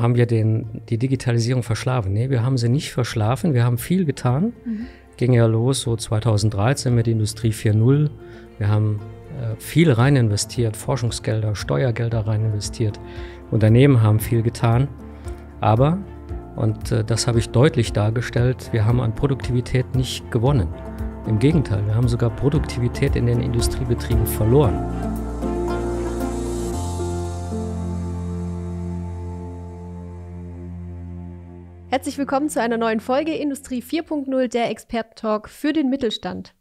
Haben wir den, die Digitalisierung verschlafen? Nee, wir haben sie nicht verschlafen. Wir haben viel getan. Mhm. Ging ja los so 2013 mit Industrie 4.0. Wir haben äh, viel rein investiert, Forschungsgelder, Steuergelder rein investiert. Unternehmen haben viel getan. Aber, und äh, das habe ich deutlich dargestellt, wir haben an Produktivität nicht gewonnen. Im Gegenteil, wir haben sogar Produktivität in den Industriebetrieben verloren. Herzlich willkommen zu einer neuen Folge Industrie 4.0, der expert talk für den Mittelstand.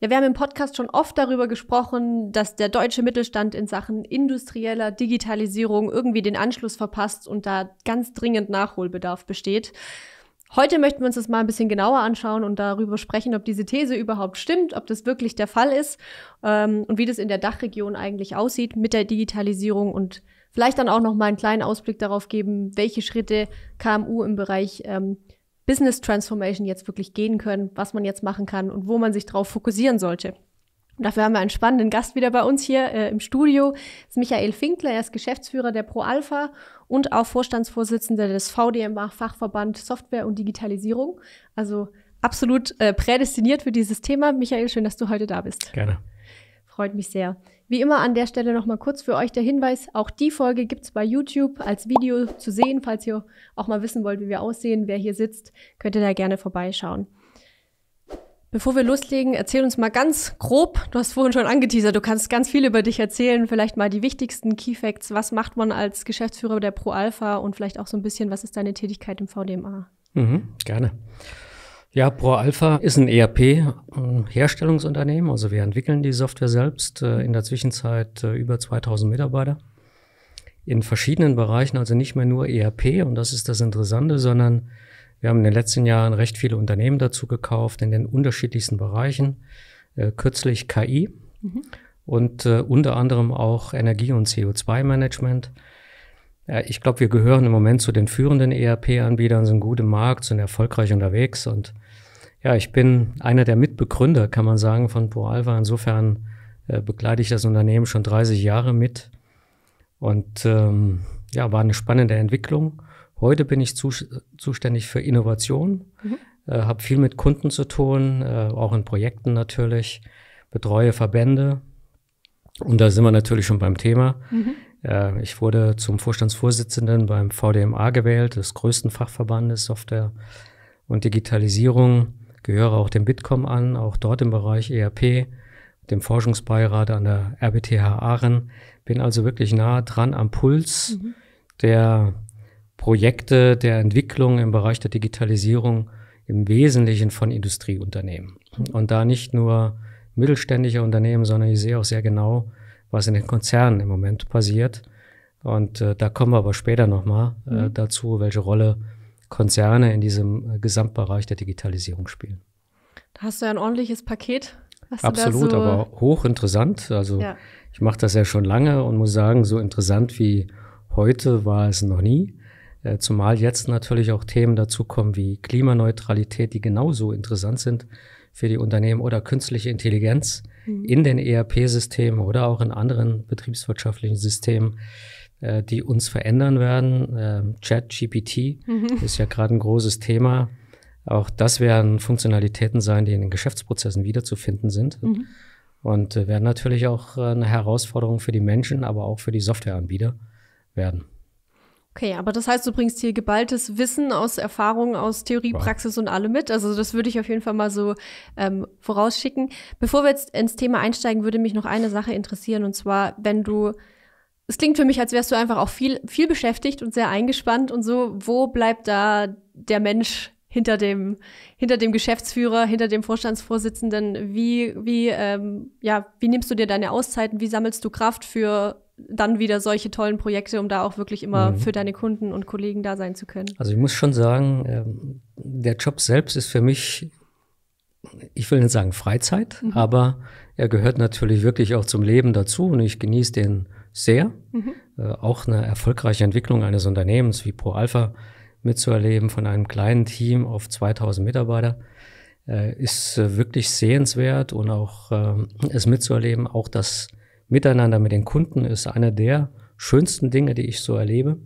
Ja, wir haben im Podcast schon oft darüber gesprochen, dass der deutsche Mittelstand in Sachen industrieller Digitalisierung irgendwie den Anschluss verpasst und da ganz dringend Nachholbedarf besteht. Heute möchten wir uns das mal ein bisschen genauer anschauen und darüber sprechen, ob diese These überhaupt stimmt, ob das wirklich der Fall ist ähm, und wie das in der Dachregion eigentlich aussieht mit der Digitalisierung und vielleicht dann auch noch mal einen kleinen Ausblick darauf geben, welche Schritte KMU im Bereich ähm, Business Transformation jetzt wirklich gehen können, was man jetzt machen kann und wo man sich darauf fokussieren sollte. Und dafür haben wir einen spannenden Gast wieder bei uns hier äh, im Studio. Das ist Michael Finkler, er ist Geschäftsführer der ProAlpha und auch Vorstandsvorsitzender des VDMA Fachverband Software und Digitalisierung. Also absolut äh, prädestiniert für dieses Thema. Michael, schön, dass du heute da bist. Gerne freut mich sehr. Wie immer an der Stelle nochmal kurz für euch der Hinweis, auch die Folge gibt es bei YouTube als Video zu sehen, falls ihr auch mal wissen wollt, wie wir aussehen, wer hier sitzt, könnt ihr da gerne vorbeischauen. Bevor wir loslegen, erzähl uns mal ganz grob, du hast vorhin schon angeteasert, du kannst ganz viel über dich erzählen, vielleicht mal die wichtigsten Key Facts, was macht man als Geschäftsführer der Pro Alpha und vielleicht auch so ein bisschen, was ist deine Tätigkeit im VDMA? Mhm, gerne. Ja, ProAlpha ist ein ERP-Herstellungsunternehmen. Also wir entwickeln die Software selbst. Äh, in der Zwischenzeit äh, über 2000 Mitarbeiter in verschiedenen Bereichen, also nicht mehr nur ERP und das ist das Interessante, sondern wir haben in den letzten Jahren recht viele Unternehmen dazu gekauft in den unterschiedlichsten Bereichen. Äh, kürzlich KI mhm. und unter anderem auch Energie- und CO2-Management. Ja, ich glaube, wir gehören im Moment zu den führenden ERP-Anbietern, sind gut im Markt, sind erfolgreich unterwegs und ja, ich bin einer der Mitbegründer, kann man sagen, von ProAlva. Insofern äh, begleite ich das Unternehmen schon 30 Jahre mit und ähm, ja, war eine spannende Entwicklung. Heute bin ich zu, zuständig für Innovation, mhm. äh, habe viel mit Kunden zu tun, äh, auch in Projekten natürlich, betreue Verbände und da sind wir natürlich schon beim Thema. Mhm ähm, ich wurde zum Vorstandsvorsitzenden beim VDMA gewählt, des größten Fachverbandes Software und Digitalisierung. Gehöre auch dem Bitkom an, auch dort im Bereich ERP, dem Forschungsbeirat an der RBTH Aachen. Bin also wirklich nah dran am Puls mhm. der Projekte, der Entwicklung im Bereich der Digitalisierung im Wesentlichen von Industrieunternehmen. Und da nicht nur mittelständische Unternehmen, sondern ich sehe auch sehr genau, was in den Konzernen im Moment passiert. Und äh, da kommen wir aber später nochmal äh, mhm. dazu, welche Rolle Konzerne in diesem äh, Gesamtbereich der Digitalisierung spielen. Da hast du ja ein ordentliches Paket. Absolut, so aber hochinteressant. Also ja. ich mache das ja schon lange und muss sagen, so interessant wie heute war es noch nie. Äh, zumal jetzt natürlich auch Themen dazukommen wie Klimaneutralität, die genauso interessant sind für die Unternehmen oder künstliche Intelligenz, Mhm. in den ERP-Systemen oder auch in anderen betriebswirtschaftlichen Systemen, äh, die uns verändern werden. Ähm, Chat, GPT mhm. ist ja gerade ein großes Thema. Auch das werden Funktionalitäten sein, die in den Geschäftsprozessen wiederzufinden sind. Mhm. Und äh, werden natürlich auch äh, eine Herausforderung für die Menschen, aber auch für die Softwareanbieter werden. Okay, aber das heißt, du bringst hier geballtes Wissen aus Erfahrungen, aus Theorie, Praxis und allem mit. Also das würde ich auf jeden Fall mal so ähm, vorausschicken. Bevor wir jetzt ins Thema einsteigen, würde mich noch eine Sache interessieren. Und zwar, wenn du, es klingt für mich, als wärst du einfach auch viel, viel beschäftigt und sehr eingespannt und so. Wo bleibt da der Mensch hinter dem, hinter dem Geschäftsführer, hinter dem Vorstandsvorsitzenden? Wie, wie, ähm, ja, wie nimmst du dir deine Auszeiten? Wie sammelst du Kraft für dann wieder solche tollen Projekte, um da auch wirklich immer mhm. für deine Kunden und Kollegen da sein zu können? Also ich muss schon sagen, ähm, der Job selbst ist für mich, ich will nicht sagen Freizeit, mhm. aber er gehört natürlich wirklich auch zum Leben dazu und ich genieße den sehr. Mhm. Äh, auch eine erfolgreiche Entwicklung eines Unternehmens wie Pro Alpha mitzuerleben von einem kleinen Team auf 2000 Mitarbeiter äh, ist äh, wirklich sehenswert und auch ähm, es mitzuerleben, auch das Miteinander mit den Kunden ist einer der schönsten Dinge, die ich so erlebe.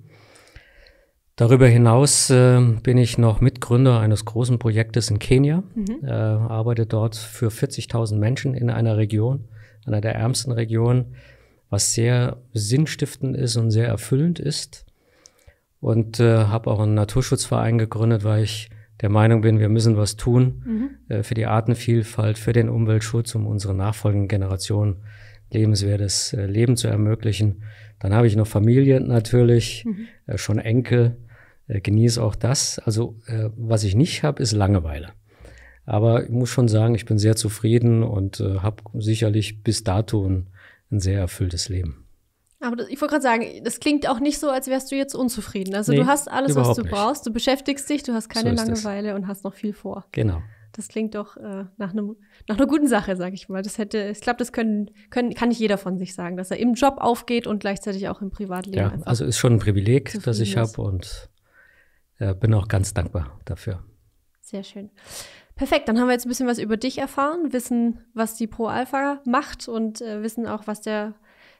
Darüber hinaus äh, bin ich noch Mitgründer eines großen Projektes in Kenia, mhm. äh, arbeite dort für 40.000 Menschen in einer Region, einer der ärmsten Regionen, was sehr sinnstiftend ist und sehr erfüllend ist. Und äh, habe auch einen Naturschutzverein gegründet, weil ich der Meinung bin, wir müssen was tun mhm. Äh, für die Artenvielfalt, für den Umweltschutz, um unsere nachfolgenden Generationen lebenswertes äh, Leben zu ermöglichen. Dann habe ich noch Familie natürlich, mhm. Äh, schon Enkel, äh, genieße auch das. Also was ich nicht habe, ist Langeweile. Aber ich muss schon sagen, ich bin sehr zufrieden und habe sicherlich bis dato ein, ein, sehr erfülltes Leben. Aber ich wollte gerade sagen, das klingt auch nicht so, als wärst du jetzt unzufrieden. Also nee, du hast alles, was du nicht. brauchst, du beschäftigst dich, du hast keine so Langeweile das. und hast noch viel vor. Genau. Das klingt doch äh, nach, einem, nach einer guten Sache, sag ich mal. Das hätte, ich glaube, das können, können, kann nicht jeder von sich sagen, dass er im Job aufgeht und gleichzeitig auch im Privatleben. Ja, also ist schon ein Privileg, das ich habe und äh, bin auch ganz dankbar dafür. Sehr schön. Perfekt, dann haben wir jetzt ein bisschen was über dich erfahren, wissen, was die Pro Alpha macht und äh, wissen auch, was der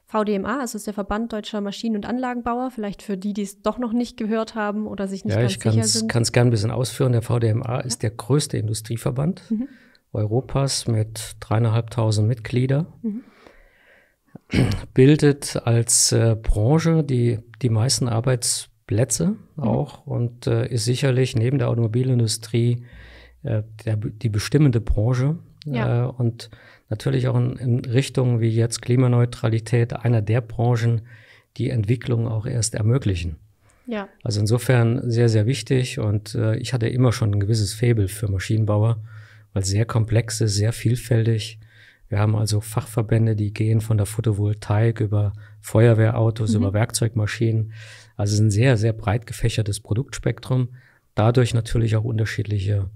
VDMA, also ist der Verband Deutscher Maschinen- und Anlagenbauer, vielleicht für die, die es doch noch nicht gehört haben oder sich nicht ja, ganz sicher sind. Ja, ich kann es gerne ein bisschen ausführen. Der VDMA ja. ist der größte Industrieverband mhm. Europas mit dreieinhalbtausend Mitgliedern. Mhm. Bildet als äh, Branche die, die meisten Arbeitsplätze mhm. auch und äh, ist sicherlich neben der Automobilindustrie äh, der, die bestimmende Branche. Ja. Äh, und natürlich auch in, in Richtungen wie jetzt Klimaneutralität einer der Branchen, die Entwicklung auch erst ermöglichen. Ja. Also insofern sehr, sehr wichtig und äh, ich hatte immer schon ein gewisses Faible für Maschinenbauer, weil sehr komplex ist, sehr vielfältig. Wir haben also Fachverbände, die gehen von der Photovoltaik über Feuerwehrautos, mhm. über Werkzeugmaschinen. Also ein sehr, sehr breit gefächertes Produktspektrum. Dadurch natürlich auch unterschiedliche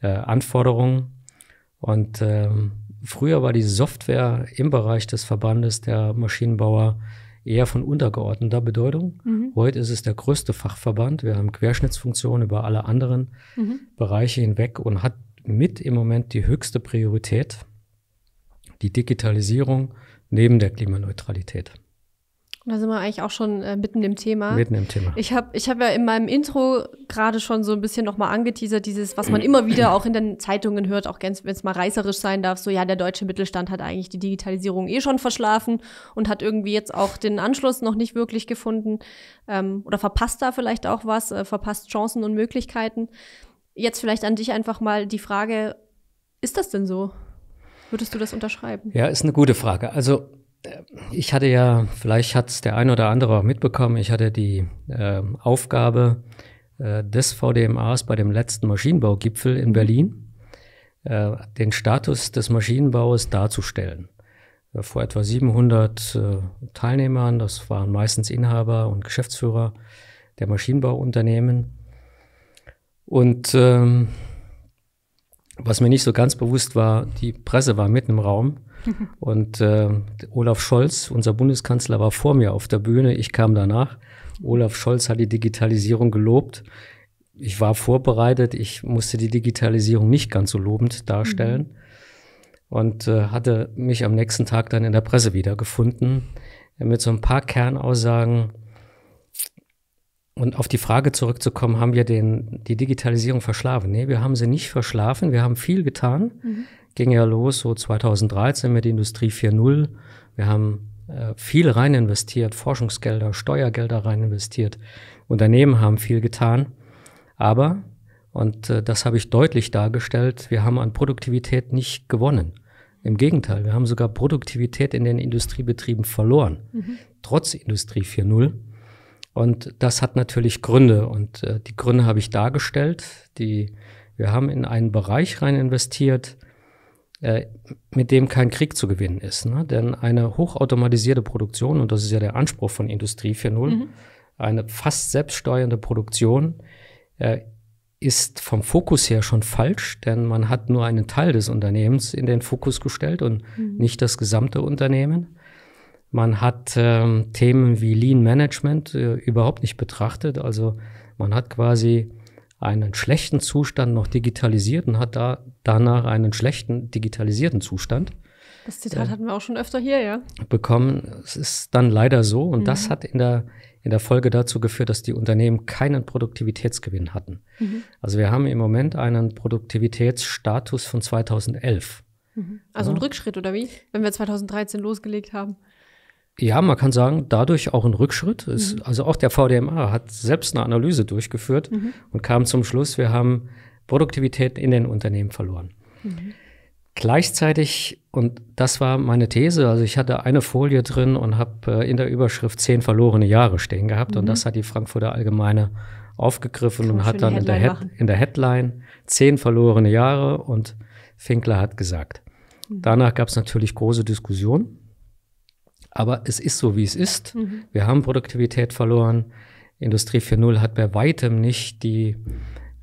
äh, Anforderungen. Und ähm, Früher war die Software im Bereich des Verbandes der Maschinenbauer eher von untergeordneter Bedeutung. Mhm. Heute ist es der größte Fachverband. Wir haben Querschnittsfunktionen über alle anderen mhm. Bereiche hinweg und hat mit im Moment die höchste Priorität die Digitalisierung neben der Klimaneutralität. Da sind wir eigentlich auch schon äh, mitten im Thema. Mitten im Thema. Ich habe ich hab ja in meinem Intro gerade schon so ein bisschen nochmal angeteasert, dieses, was man immer wieder auch in den Zeitungen hört, auch wenn es mal reißerisch sein darf, so ja, der deutsche Mittelstand hat eigentlich die Digitalisierung eh schon verschlafen und hat irgendwie jetzt auch den Anschluss noch nicht wirklich gefunden ähm, oder verpasst da vielleicht auch was, äh, verpasst Chancen und Möglichkeiten. Jetzt vielleicht an dich einfach mal die Frage, ist das denn so? Würdest du das unterschreiben? Ja, ist eine gute Frage. Also ich hatte ja, vielleicht hat es der ein oder andere auch mitbekommen, ich hatte die äh, Aufgabe äh, des VDMAs bei dem letzten Maschinenbaugipfel in Berlin, äh, den Status des Maschinenbaus darzustellen. Äh, vor etwa 700 äh, Teilnehmern, das waren meistens Inhaber und Geschäftsführer der Maschinenbauunternehmen. Und ähm, was mir nicht so ganz bewusst war, die Presse war mitten im Raum. Und äh, Olaf Scholz, unser Bundeskanzler, war vor mir auf der Bühne. Ich kam danach. Olaf Scholz hat die Digitalisierung gelobt. Ich war vorbereitet. Ich musste die Digitalisierung nicht ganz so lobend darstellen. Mhm. Und äh, hatte mich am nächsten Tag dann in der Presse wiedergefunden mit so ein paar Kernaussagen und auf die Frage zurückzukommen, haben wir den, die Digitalisierung verschlafen? Nee, wir haben sie nicht verschlafen. Wir haben viel getan. Mhm. Ging ja los so 2013 mit Industrie 4.0. Wir haben äh, viel rein investiert, Forschungsgelder, Steuergelder rein investiert. Unternehmen haben viel getan. Aber, und äh, das habe ich deutlich dargestellt, wir haben an Produktivität nicht gewonnen. Im Gegenteil, wir haben sogar Produktivität in den Industriebetrieben verloren, mhm. trotz Industrie 4.0. Und das hat natürlich Gründe und äh, die Gründe habe ich dargestellt. Die, wir haben in einen Bereich rein investiert, äh, mit dem kein Krieg zu gewinnen ist. Ne? Denn eine hochautomatisierte Produktion, und das ist ja der Anspruch von Industrie 4.0, mhm. eine fast selbststeuernde Produktion äh, ist vom Fokus her schon falsch, denn man hat nur einen Teil des Unternehmens in den Fokus gestellt und mhm. nicht das gesamte Unternehmen. Man hat ähm, Themen wie Lean Management äh, überhaupt nicht betrachtet. Also man hat quasi einen schlechten Zustand noch digitalisiert und hat da danach einen schlechten digitalisierten Zustand. Das Zitat äh, hatten wir auch schon öfter hier, ja. Bekommen. Es ist dann leider so. Und mhm. das hat in der, in der Folge dazu geführt, dass die Unternehmen keinen Produktivitätsgewinn hatten. Mhm. Also wir haben im Moment einen Produktivitätsstatus von 2011. Mhm. Also ja. ein Rückschritt oder wie? Wenn wir 2013 losgelegt haben ja, man kann sagen, dadurch auch ein Rückschritt. Ist, mhm. Also auch der VDMA hat selbst eine Analyse durchgeführt mhm. und kam zum Schluss, wir haben Produktivität in den Unternehmen verloren. Mhm. Gleichzeitig, und das war meine These, also ich hatte eine Folie drin und habe äh, in der Überschrift zehn verlorene Jahre stehen gehabt und mhm. das hat die Frankfurter Allgemeine aufgegriffen und hat dann in der, in der, Headline zehn verlorene Jahre und Finkler hat gesagt. Mhm. Danach gab es natürlich große Diskussionen aber es ist so, wie es ist. Mhm. Wir haben Produktivität verloren. Industrie 4.0 hat bei weitem nicht die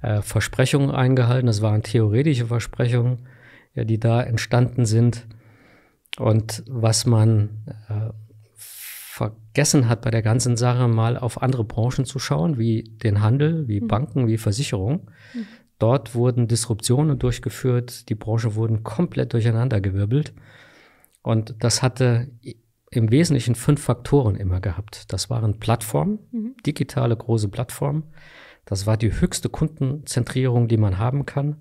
äh, Versprechungen eingehalten. Das waren theoretische Versprechungen, ja, die da entstanden sind. Und was man äh, vergessen hat bei der ganzen Sache, mal auf andere Branchen zu schauen, wie den Handel, wie mhm. Banken, wie Versicherungen. Mhm. Dort wurden Disruptionen durchgeführt, die Branchen wurden komplett durcheinandergewirbelt. Und das hatte im Wesentlichen fünf Faktoren immer gehabt. Das waren Plattformen, mhm. digitale große Plattformen. Das war die höchste Kundenzentrierung, die man haben kann.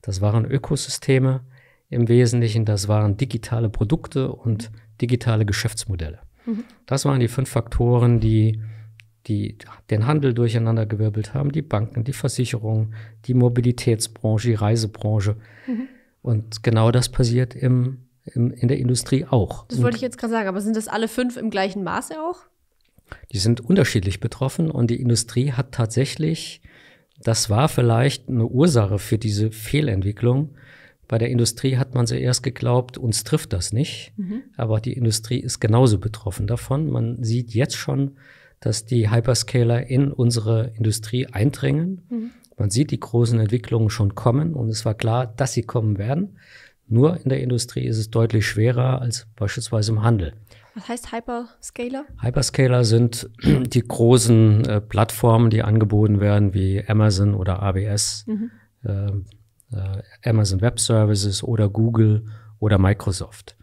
Das waren Ökosysteme im Wesentlichen. Das waren digitale Produkte und mhm. digitale Geschäftsmodelle. Mhm. Das waren die fünf Faktoren, die, die den Handel durcheinandergewirbelt haben. Die Banken, die Versicherungen, die Mobilitätsbranche, die Reisebranche. Mhm. Und genau das passiert im im, in der Industrie auch. Das wollte und ich jetzt gerade sagen, aber sind das alle fünf im gleichen Maße auch? Die sind unterschiedlich betroffen und die Industrie hat tatsächlich, das war vielleicht eine Ursache für diese Fehlentwicklung. Bei der Industrie hat man zuerst geglaubt, uns trifft das nicht, mhm. aber die Industrie ist genauso betroffen davon. Man sieht jetzt schon, dass die Hyperscaler in unsere Industrie eindringen. Mhm. Man sieht die großen Entwicklungen schon kommen und es war klar, dass sie kommen werden. Nur in der Industrie ist es deutlich schwerer als beispielsweise im Handel. Was heißt Hyperscaler? Hyperscaler sind die großen äh, Plattformen, die angeboten werden, wie Amazon oder AWS, mhm. äh, äh, Amazon Web Services oder Google oder Microsoft.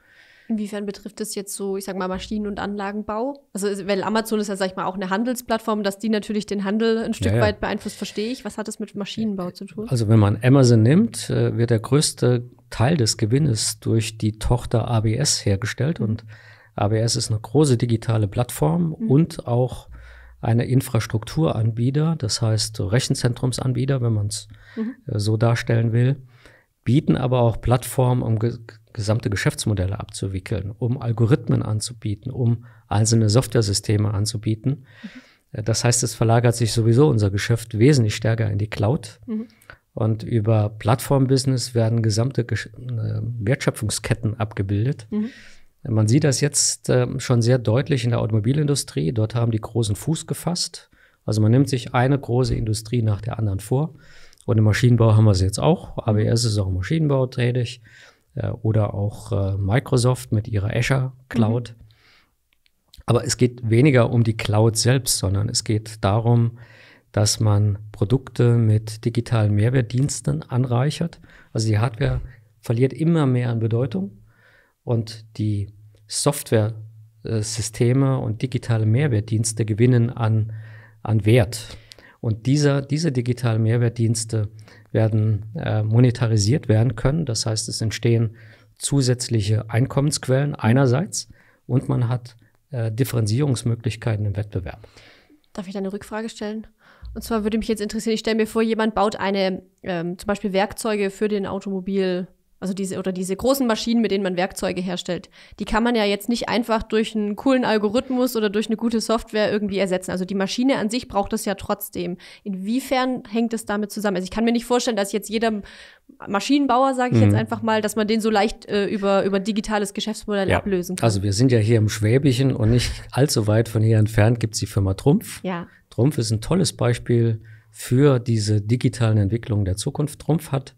Inwiefern betrifft das jetzt so, ich sag mal, Maschinen- und Anlagenbau? Also, weil Amazon ist ja, sag ich mal, auch eine Handelsplattform, dass die natürlich den Handel ein Stück ja, ja. weit beeinflusst, verstehe ich. Was hat das mit Maschinenbau zu tun? Also, wenn man Amazon nimmt, äh, wird der größte Teil des Gewinnes durch die Tochter ABS hergestellt. Mhm. Und ABS ist eine große digitale Plattform mhm. und auch eine Infrastrukturanbieter, das heißt Rechenzentrumsanbieter, wenn man es mhm. Äh, so darstellen will bieten aber auch Plattformen, um gesamte Geschäftsmodelle abzuwickeln, um Algorithmen anzubieten, um einzelne Softwaresysteme anzubieten. Mhm. Das heißt, es verlagert sich sowieso unser Geschäft wesentlich stärker in die Cloud. Mhm. Und über Plattform-Business werden gesamte Gesch äh, Wertschöpfungsketten abgebildet. Mhm. Man sieht das jetzt äh, schon sehr deutlich in der Automobilindustrie. Dort haben die großen Fuß gefasst. Also man nimmt sich eine große Industrie nach der anderen vor. Und im Maschinenbau haben wir sie jetzt auch. Mhm. ABS ist auch im Maschinenbau tätig. Äh, oder auch äh, Microsoft mit ihrer Azure Cloud. Mhm. Aber es geht weniger um die Cloud selbst, sondern es geht darum, dass man Produkte mit digitalen Mehrwertdiensten anreichert. Also die Hardware verliert immer mehr an Bedeutung und die Software-Systeme und digitale Mehrwertdienste gewinnen an, an Wert. Und dieser, diese digitalen Mehrwertdienste werden äh, monetarisiert werden können. Das heißt, es entstehen zusätzliche Einkommensquellen einerseits und man hat äh, Differenzierungsmöglichkeiten im Wettbewerb. Darf ich da eine Rückfrage stellen? Und zwar würde mich jetzt interessieren, ich stelle mir vor, jemand baut eine, ähm, zum Beispiel Werkzeuge für den Automobil, also diese oder diese großen Maschinen, mit denen man Werkzeuge herstellt, die kann man ja jetzt nicht einfach durch einen coolen Algorithmus oder durch eine gute Software irgendwie ersetzen. Also die Maschine an sich braucht das ja trotzdem. Inwiefern hängt es damit zusammen? Also ich kann mir nicht vorstellen, dass jetzt jeder Maschinenbauer, sage ich mhm. jetzt einfach mal, dass man den so leicht äh, über über digitales Geschäftsmodell ja. ablösen kann. Also wir sind ja hier im Schwäbischen und nicht allzu weit von hier entfernt gibt es die Firma Trumpf. Ja. Trumpf ist ein tolles Beispiel für diese digitalen Entwicklungen der Zukunft. Trumpf hat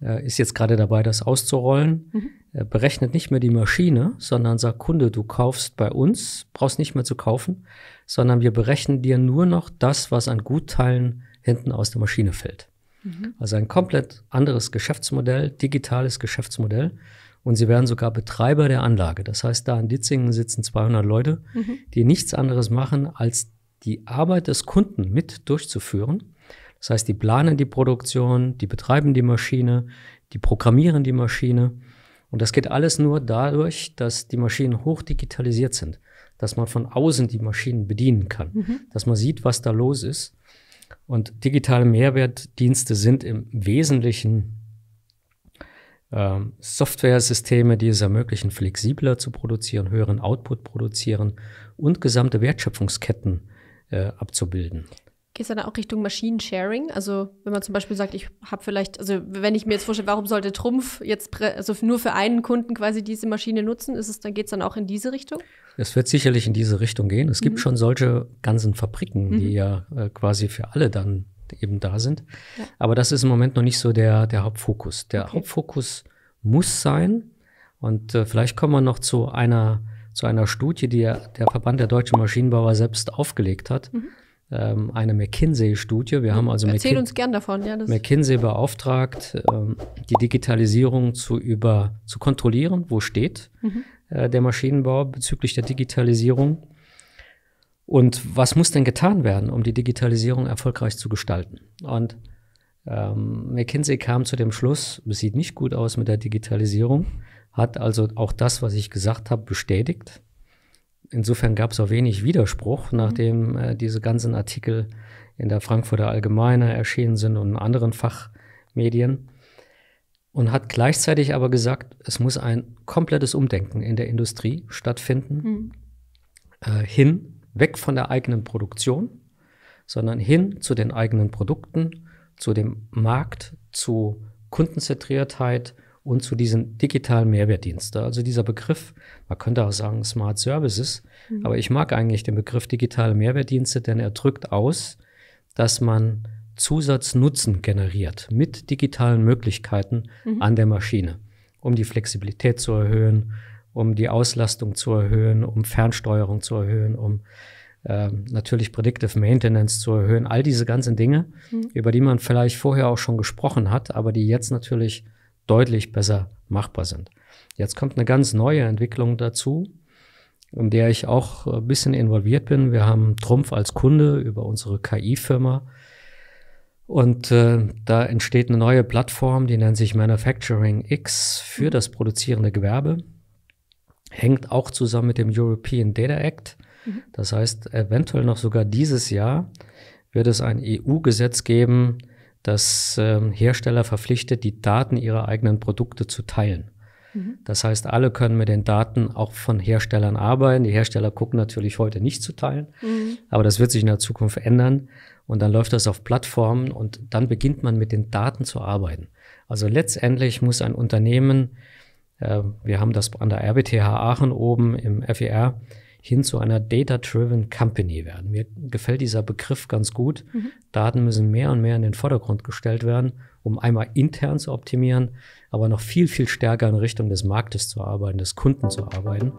ist jetzt gerade dabei, das auszurollen, mhm. berechnet nicht mehr die Maschine, sondern sagt, Kunde, du kaufst bei uns, brauchst nicht mehr zu kaufen, sondern wir berechnen dir nur noch das, was an Gutteilen hinten aus der Maschine fällt. Mhm. Also ein komplett anderes Geschäftsmodell, digitales Geschäftsmodell. Und sie werden sogar Betreiber der Anlage. Das heißt, da in Ditzingen sitzen 200 Leute, mhm. die nichts anderes machen, als die Arbeit des Kunden mit durchzuführen das heißt, die planen die Produktion, die betreiben die Maschine, die programmieren die Maschine. Und das geht alles nur dadurch, dass die Maschinen hoch digitalisiert sind, dass man von außen die Maschinen bedienen kann, mhm. dass man sieht, was da los ist. Und digitale Mehrwertdienste sind im Wesentlichen äh, Software-Systeme, die es ermöglichen, flexibler zu produzieren, höheren Output produzieren und gesamte Wertschöpfungsketten äh, abzubilden. Geht es dann auch Richtung Sharing? Also wenn man zum Beispiel sagt, ich habe vielleicht, also wenn ich mir jetzt vorstelle, warum sollte Trumpf jetzt also nur für einen Kunden quasi diese Maschine nutzen, ist es dann geht es dann auch in diese Richtung? Es wird sicherlich in diese Richtung gehen. Es mhm. gibt schon solche ganzen Fabriken, mhm. die ja äh, quasi für alle dann eben da sind. Ja. Aber das ist im Moment noch nicht so der, der Hauptfokus. Der okay. Hauptfokus muss sein. Und äh, vielleicht kommen wir noch zu einer zu einer Studie, die der Verband der deutschen Maschinenbauer selbst aufgelegt hat. Mhm ähm, einer McKinsey-Studie. Wir haben also Erzähl McKin uns gern davon, ja, McKinsey beauftragt, ähm, die Digitalisierung zu über zu kontrollieren, wo steht mhm. äh, der Maschinenbau bezüglich der Digitalisierung. Und was muss denn getan werden, um die Digitalisierung erfolgreich zu gestalten? Und ähm, McKinsey kam zu dem Schluss, es sieht nicht gut aus mit der Digitalisierung, hat also auch das, was ich gesagt habe, bestätigt insofern gab es auch wenig Widerspruch, mhm. nachdem äh, diese ganzen Artikel in der Frankfurter Allgemeine erschienen sind und in anderen Fachmedien. Und hat gleichzeitig aber gesagt, es muss ein komplettes Umdenken in der Industrie stattfinden, mhm. äh, hin, weg von der eigenen Produktion, sondern hin zu den eigenen Produkten, zu dem Markt, zu Kundenzentriertheit, und zu diesen digitalen Mehrwertdiensten. Also dieser Begriff, man könnte auch sagen Smart Services, mhm. aber ich mag eigentlich den Begriff digitale Mehrwertdienste, denn er drückt aus, dass man Zusatznutzen generiert mit digitalen Möglichkeiten mhm. an der Maschine, um die Flexibilität zu erhöhen, um die Auslastung zu erhöhen, um Fernsteuerung zu erhöhen, um äh, natürlich Predictive Maintenance zu erhöhen, all diese ganzen Dinge, mhm. über die man vielleicht vorher auch schon gesprochen hat, aber die jetzt natürlich deutlich besser machbar sind. Jetzt kommt eine ganz neue Entwicklung dazu, in der ich auch ein bisschen involviert bin. Wir haben Trumpf als Kunde über unsere KI-Firma. Und äh, da entsteht eine neue Plattform, die nennt sich Manufacturing X für das produzierende Gewerbe. Hängt auch zusammen mit dem European Data Act. Mhm. Das heißt, eventuell noch sogar dieses Jahr wird es ein EU-Gesetz geben, dass ähm, Hersteller verpflichtet, die Daten ihrer eigenen Produkte zu teilen. Mhm. Das heißt, alle können mit den Daten auch von Herstellern arbeiten. Die Hersteller gucken natürlich heute nicht zu teilen, mhm. aber das wird sich in der Zukunft ändern. Und dann läuft das auf Plattformen und dann beginnt man mit den Daten zu arbeiten. Also letztendlich muss ein Unternehmen, äh, wir haben das an der RBTH Aachen oben im FER, hin zu einer Data-Driven Company werden. Mir gefällt dieser Begriff ganz gut. Mhm. Daten müssen mehr und mehr in den Vordergrund gestellt werden, um einmal intern zu optimieren, aber noch viel, viel stärker in Richtung des Marktes zu arbeiten, des Kunden zu arbeiten.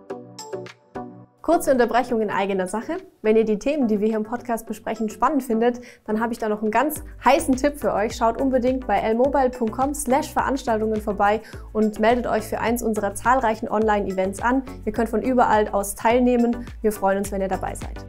Kurze Unterbrechung in eigener Sache. Wenn ihr die Themen, die wir hier im Podcast besprechen, spannend findet, dann habe ich da noch einen ganz heißen Tipp für euch. Schaut unbedingt bei lmobile.com/slash Veranstaltungen vorbei und meldet euch für eins unserer zahlreichen Online-Events an. Ihr könnt von überall aus teilnehmen. Wir freuen uns, wenn ihr dabei seid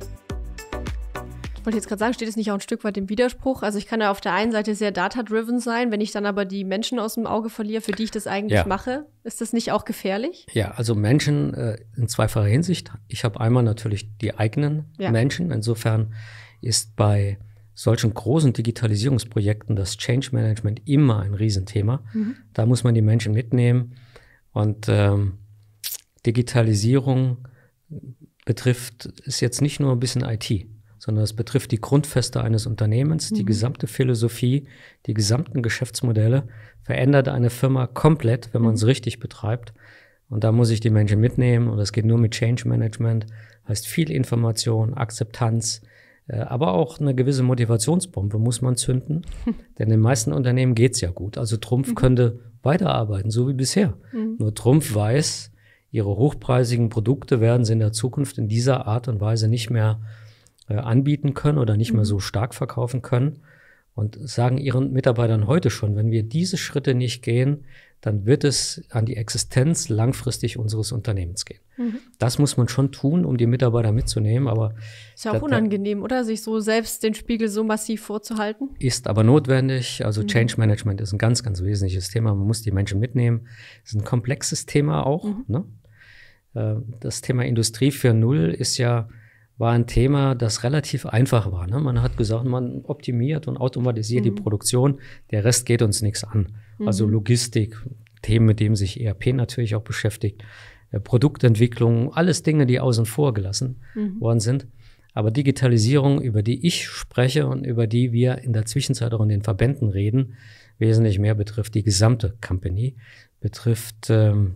wollte jetzt gerade sagen, steht es nicht auch ein Stück weit im Widerspruch? Also ich kann ja auf der einen Seite sehr data-driven sein, wenn ich dann aber die Menschen aus dem Auge verliere, für die ich das eigentlich ja. mache, ist das nicht auch gefährlich? Ja, also Menschen äh, in zweifacher Hinsicht. Ich habe einmal natürlich die eigenen ja. Menschen. Insofern ist bei solchen großen Digitalisierungsprojekten das Change Management immer ein Riesenthema. Mhm. Da muss man die Menschen mitnehmen. Und ähm, Digitalisierung betrifft, ist jetzt nicht nur ein bisschen IT sondern es betrifft die Grundfeste eines Unternehmens, die mhm. gesamte Philosophie, die gesamten Geschäftsmodelle, verändert eine Firma komplett, wenn man es mhm. richtig betreibt. Und da muss ich die Menschen mitnehmen und das geht nur mit Change Management, heißt viel Information, Akzeptanz, äh, aber auch eine gewisse Motivationsbombe muss man zünden, denn den meisten Unternehmen geht's ja gut. Also Trumpf mhm. könnte weiterarbeiten, so wie bisher. Mhm. Nur Trumpf weiß, ihre hochpreisigen Produkte werden sie in der Zukunft in dieser Art und Weise nicht mehr äh, anbieten können oder nicht mhm. mehr so stark verkaufen können. Und sagen ihren Mitarbeitern heute schon, wenn wir diese Schritte nicht gehen, dann wird es an die Existenz langfristig unseres Unternehmens gehen. Mhm. Das muss man schon tun, um die Mitarbeiter mitzunehmen. Aber ist ja auch da, unangenehm, oder? Sich so selbst den Spiegel so massiv vorzuhalten. Ist aber notwendig. Also mhm. Change Management ist ein ganz, ganz wesentliches Thema. Man muss die Menschen mitnehmen. Ist ein komplexes Thema auch. Mhm. Ne? Äh, das Thema Industrie 4.0 ist ja war ein Thema, das relativ einfach war. Ne? Man hat gesagt, man optimiert und automatisiert mhm. die Produktion, der Rest geht uns nichts an. Also mhm. Also Logistik, Themen, mit denen sich ERP natürlich auch beschäftigt, äh, Produktentwicklung, alles Dinge, die außen vor gelassen mhm. worden sind. Aber Digitalisierung, über die ich spreche und über die wir in der Zwischenzeit auch in den Verbänden reden, wesentlich mehr betrifft die gesamte Company, betrifft ähm,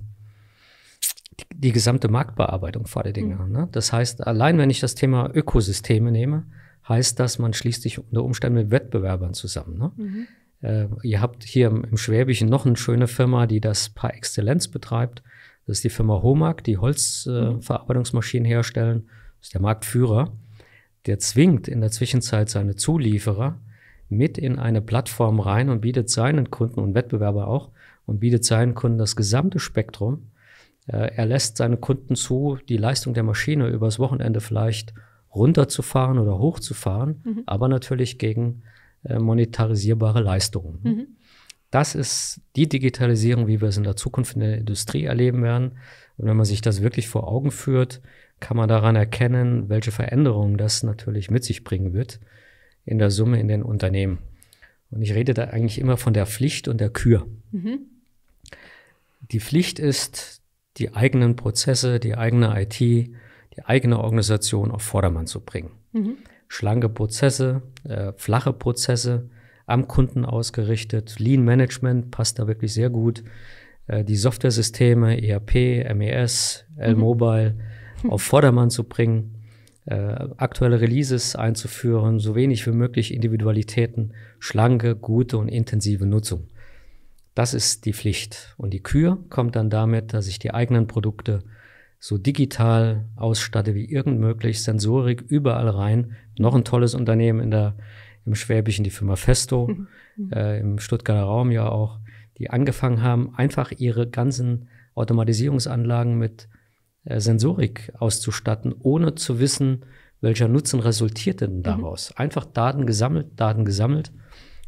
die, gesamte Marktbearbeitung vor der Dinge. Mhm. Ne? Das heißt, allein wenn ich das Thema Ökosysteme nehme, heißt das, man schließt sich unter Umständen mit Wettbewerbern zusammen. Ne? Mhm. Äh, ihr habt hier im, Schwäbischen noch eine schöne Firma, die das par Exzellenz betreibt. Das ist die Firma Homag, die Holzverarbeitungsmaschinen äh, herstellen. Das ist der Marktführer. Der zwingt in der Zwischenzeit seine Zulieferer mit in eine Plattform rein und bietet seinen Kunden und Wettbewerber auch und bietet seinen Kunden das gesamte Spektrum äh, er lässt seine Kunden zu, die Leistung der Maschine übers Wochenende vielleicht runterzufahren oder hochzufahren, mhm. aber natürlich gegen äh, monetarisierbare Leistungen. Ne? Mhm. Das ist die Digitalisierung, wie wir es in der Zukunft in der Industrie erleben werden. Und wenn man sich das wirklich vor Augen führt, kann man daran erkennen, welche Veränderungen das natürlich mit sich bringen wird in der Summe in den Unternehmen. Und ich rede da eigentlich immer von der Pflicht und der Kür. Mhm. Die Pflicht ist, die eigenen Prozesse, die eigene IT, die eigene Organisation auf Vordermann zu bringen. Mhm. Schlanke Prozesse, äh, flache Prozesse, am Kunden ausgerichtet. Lean Management passt da wirklich sehr gut. Äh, die Softwaresysteme, ERP, MES, L-Mobile mhm. auf Vordermann zu bringen. Äh, aktuelle Releases einzuführen, so wenig wie möglich Individualitäten, schlanke, gute und intensive Nutzung. Das ist die Pflicht. Und die Kür kommt dann damit, dass ich die eigenen Produkte so digital ausstatte wie irgend möglich, Sensorik überall rein. Noch ein tolles Unternehmen in der, im Schwäbischen, die Firma Festo, mhm. äh, im Stuttgarter Raum ja auch, die angefangen haben, einfach ihre ganzen Automatisierungsanlagen mit äh, Sensorik auszustatten, ohne zu wissen, welcher Nutzen resultiert denn mhm. daraus. Mhm. Einfach Daten gesammelt, Daten gesammelt.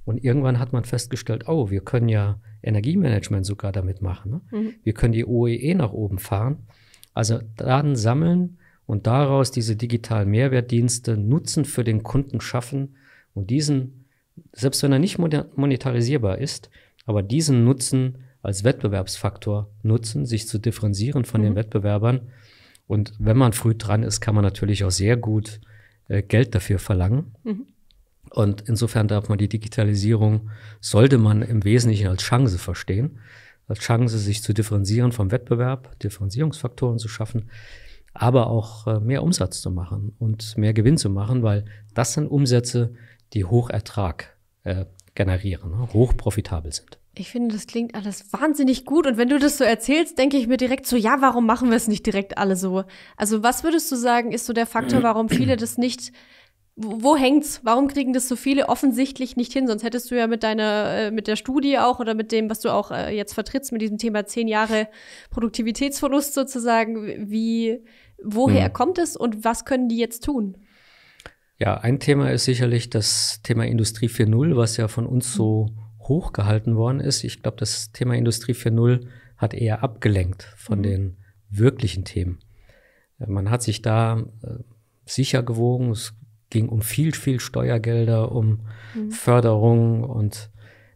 Und irgendwann hat man festgestellt, oh, wir können ja Energiemanagement sogar damit machen. Ne? Mhm. Wir können die OEE nach oben fahren. Also Daten sammeln und daraus diese digitalen Mehrwertdienste Nutzen für den Kunden schaffen und diesen, selbst wenn er nicht monetarisierbar ist, aber diesen Nutzen als Wettbewerbsfaktor nutzen, sich zu differenzieren von mhm. den Wettbewerbern. Und wenn man früh dran ist, kann man natürlich auch sehr gut äh, Geld dafür verlangen. Mhm. Und insofern darf man die Digitalisierung, sollte man im Wesentlichen als Chance verstehen, als Chance, sich zu differenzieren vom Wettbewerb, Differenzierungsfaktoren zu schaffen, aber auch äh, mehr Umsatz zu machen und mehr Gewinn zu machen, weil das sind Umsätze, die Hochertrag äh, generieren, ne, hochprofitabel sind. Ich finde, das klingt alles wahnsinnig gut. Und wenn du das so erzählst, denke ich mir direkt so, ja, warum machen wir es nicht direkt alle so? Also was würdest du sagen, ist so der Faktor, warum viele das nicht wo hängt's? Warum kriegen das so viele offensichtlich nicht hin? Sonst hättest du ja mit deiner, äh, mit der Studie auch oder mit dem, was du auch äh, jetzt vertrittst, mit diesem Thema zehn Jahre Produktivitätsverlust sozusagen, wie, woher hm. kommt es und was können die jetzt tun? Ja, ein Thema ist sicherlich das Thema Industrie 4.0, was ja von uns so hochgehalten worden ist. Ich glaube, das Thema Industrie 4.0 hat eher abgelenkt von mhm. den wirklichen Themen. Äh, man hat sich da äh, sicher gewogen, es ging um viel, viel Steuergelder, um mhm. Förderung und